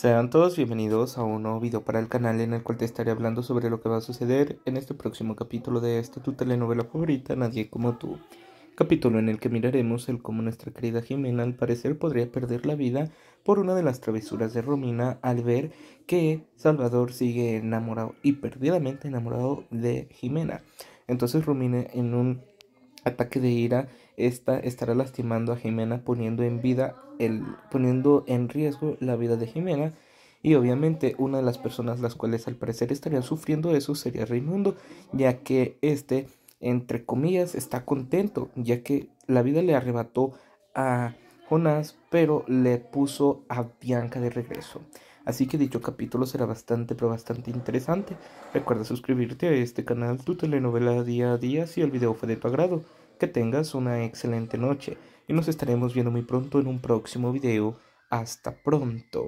Sean todos bienvenidos a un nuevo video para el canal en el cual te estaré hablando sobre lo que va a suceder en este próximo capítulo de esta tu telenovela favorita Nadie como tú. Capítulo en el que miraremos el cómo nuestra querida Jimena al parecer podría perder la vida por una de las travesuras de Romina al ver que Salvador sigue enamorado y perdidamente enamorado de Jimena. Entonces Romina en un ataque de ira, esta estará lastimando a Jimena poniendo en vida el, poniendo en riesgo la vida de Jimena y obviamente una de las personas las cuales al parecer estarían sufriendo eso sería Raimundo, ya que este entre comillas está contento, ya que la vida le arrebató a Jonás, pero le puso a Bianca de regreso. Así que dicho capítulo será bastante, pero bastante interesante. Recuerda suscribirte a este canal, tu telenovela día a día, si el video fue de tu agrado. Que tengas una excelente noche y nos estaremos viendo muy pronto en un próximo video. Hasta pronto.